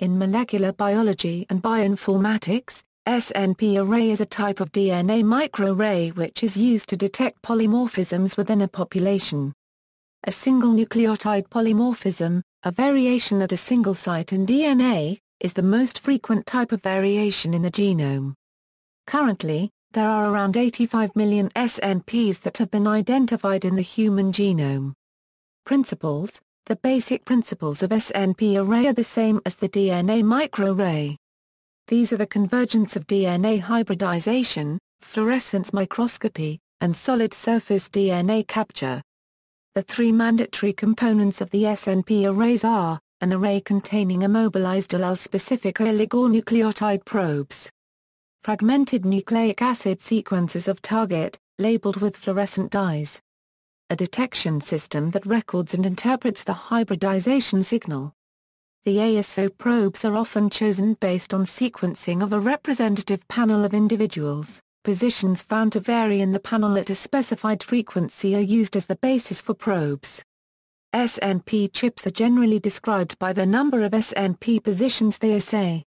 In molecular biology and bioinformatics, SNP array is a type of DNA microarray which is used to detect polymorphisms within a population. A single nucleotide polymorphism, a variation at a single site in DNA, is the most frequent type of variation in the genome. Currently, there are around 85 million SNPs that have been identified in the human genome. Principles the basic principles of SNP array are the same as the DNA microarray. These are the convergence of DNA hybridization, fluorescence microscopy, and solid surface DNA capture. The three mandatory components of the SNP arrays are, an array containing immobilized allele-specific oligonucleotide probes, fragmented nucleic acid sequences of target, labeled with fluorescent dyes, a detection system that records and interprets the hybridization signal. The ASO probes are often chosen based on sequencing of a representative panel of individuals. Positions found to vary in the panel at a specified frequency are used as the basis for probes. SNP chips are generally described by the number of SNP positions they assay.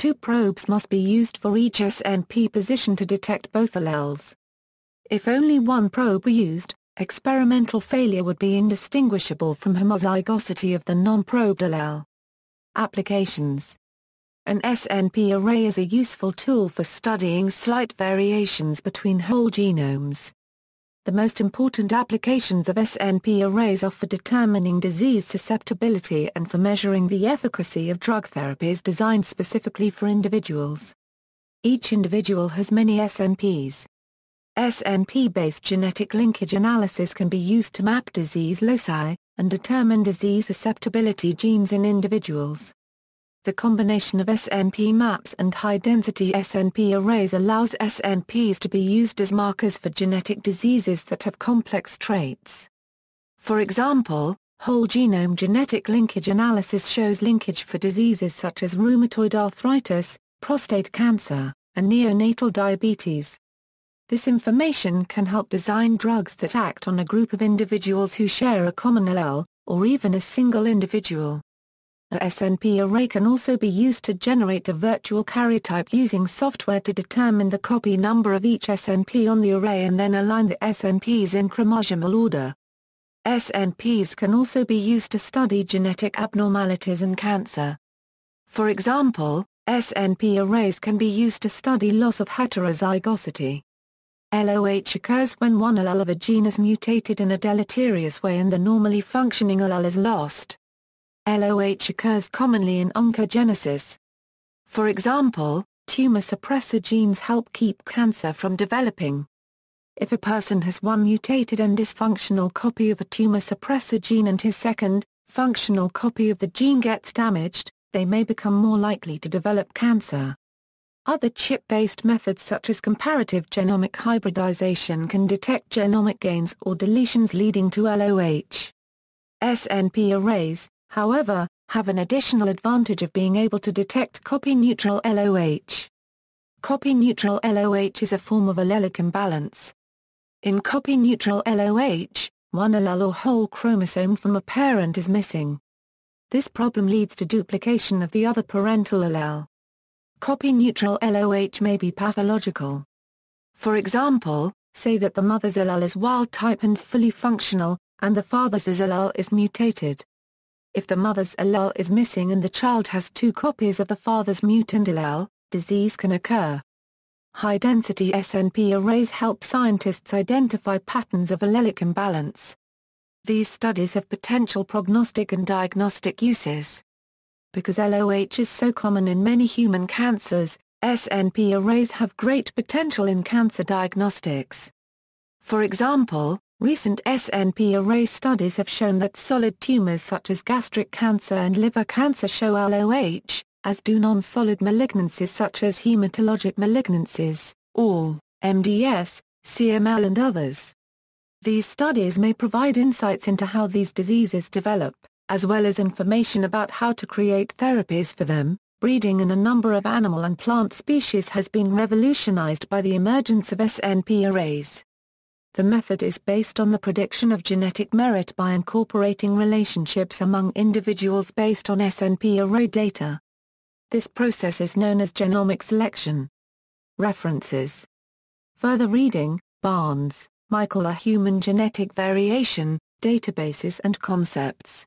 Two probes must be used for each SNP position to detect both alleles. If only one probe were used, experimental failure would be indistinguishable from homozygosity of the non-probed allele. Applications An SNP array is a useful tool for studying slight variations between whole genomes. The most important applications of SNP arrays are for determining disease susceptibility and for measuring the efficacy of drug therapies designed specifically for individuals. Each individual has many SNPs, snp based genetic linkage analysis can be used to map disease loci, and determine disease susceptibility genes in individuals. The combination of SNP maps and high-density SNP arrays allows SNPs to be used as markers for genetic diseases that have complex traits. For example, whole genome genetic linkage analysis shows linkage for diseases such as rheumatoid arthritis, prostate cancer, and neonatal diabetes. This information can help design drugs that act on a group of individuals who share a common allele, or even a single individual. A SNP array can also be used to generate a virtual karyotype using software to determine the copy number of each SNP on the array and then align the SNPs in chromosomal order. SNPs can also be used to study genetic abnormalities in cancer. For example, SNP arrays can be used to study loss of heterozygosity. LOH occurs when one allele of a gene is mutated in a deleterious way and the normally functioning allele is lost. LOH occurs commonly in oncogenesis. For example, tumor suppressor genes help keep cancer from developing. If a person has one mutated and dysfunctional copy of a tumor suppressor gene and his second, functional copy of the gene gets damaged, they may become more likely to develop cancer. Other chip-based methods such as comparative genomic hybridization can detect genomic gains or deletions leading to LOH. SNP arrays, however, have an additional advantage of being able to detect copy-neutral LOH. Copy-neutral LOH is a form of allelic imbalance. In copy-neutral LOH, one allele or whole chromosome from a parent is missing. This problem leads to duplication of the other parental allele. Copy-neutral LOH may be pathological. For example, say that the mother's allele is wild-type and fully functional, and the father's allele is mutated. If the mother's allele is missing and the child has two copies of the father's mutant allele, disease can occur. High-density SNP arrays help scientists identify patterns of allelic imbalance. These studies have potential prognostic and diagnostic uses. Because LOH is so common in many human cancers, SNP arrays have great potential in cancer diagnostics. For example, recent SNP array studies have shown that solid tumors such as gastric cancer and liver cancer show LOH, as do non-solid malignancies such as hematologic malignancies, all, MDS, CML and others. These studies may provide insights into how these diseases develop as well as information about how to create therapies for them, breeding in a number of animal and plant species has been revolutionized by the emergence of SNP arrays. The method is based on the prediction of genetic merit by incorporating relationships among individuals based on SNP array data. This process is known as genomic selection. References Further reading, Barnes, Michael A Human Genetic Variation, Databases and Concepts,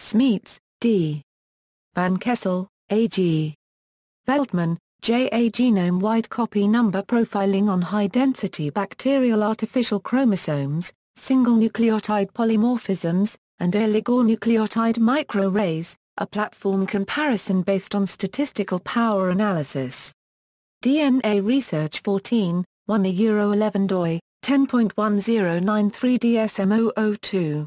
Smeets, D. Van Kessel, A.G. Veltman, J.A. Genome-wide copy number profiling on high-density bacterial artificial chromosomes, single nucleotide polymorphisms, and oligonucleotide microarrays, a platform comparison based on statistical power analysis. DNA Research 14, 1 Euro 11 doi, 10.1093 DSM002.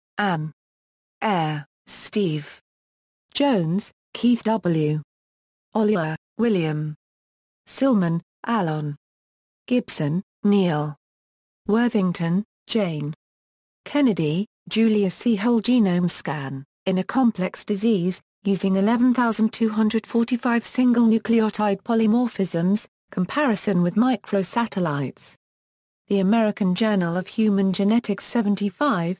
Ann. Air, Steve. Jones, Keith W. Oliver, William. Silman, Alon. Gibson, Neil. Worthington, Jane. Kennedy, Julia C. Whole genome scan, in a complex disease, using 11,245 single nucleotide polymorphisms, comparison with microsatellites. The American Journal of Human Genetics 75,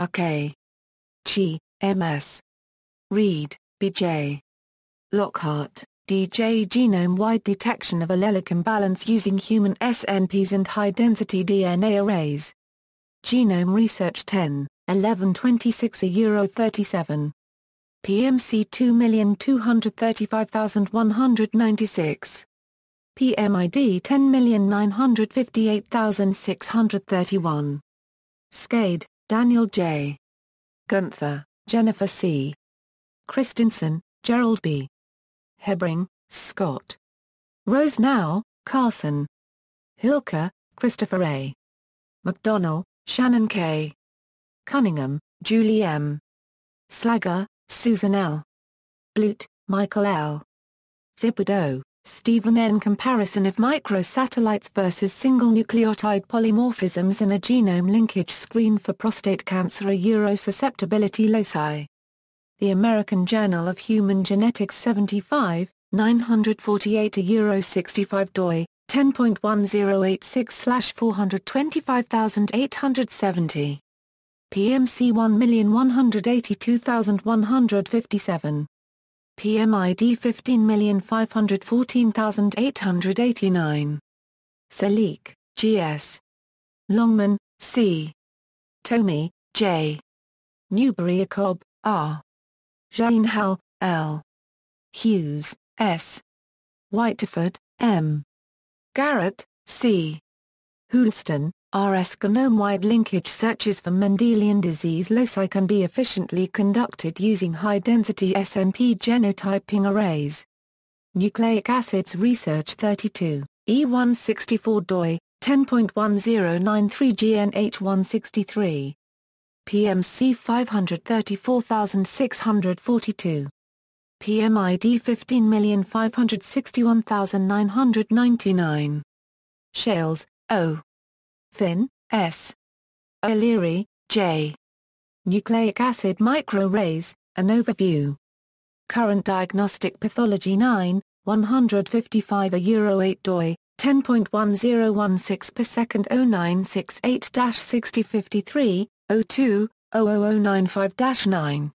R.K. Chi, M.S. Reed, B.J. Lockhart, D.J. Genome-wide detection of allelic imbalance using human SNPs and high-density DNA arrays. Genome Research 10, 1126 a Euro 37. PMC 2235196. PMID 10958631. SCADE, Daniel J. Gunther, Jennifer C. Christensen, Gerald B. Hebring, Scott. Rose Now, Carson. Hilker, Christopher A. McDonnell, Shannon K. Cunningham, Julie M. Slager, Susan L. Blute, Michael L. Thibodeau. Stephen N. Comparison of microsatellites versus single nucleotide polymorphisms in a genome linkage screen for prostate cancer a Eurosusceptibility loci. The American Journal of Human Genetics 75, 948 a Euro 65 doi, 10.1086-425870. slash PMC 1182157 PMID 15514889. Salik, G.S. Longman, C. Tomey, J. Newbury Acob, R. Jane Hal, L. Hughes, S. Whiteford, M. Garrett, C. Houlston, RS genome-wide linkage searches for Mendelian disease loci can be efficiently conducted using high-density SNP genotyping arrays. Nucleic Acids Research 32, E164 doi, 10.1093 GNH163. PMC 534642. PMID 15561999. Shales, O. Finn, S. O'Leary, J. Nucleic acid microarrays, an overview. Current Diagnostic Pathology 9, 155 a Euro 8 doi, 10.1016 per second 0968-6053, 02, 00095-9.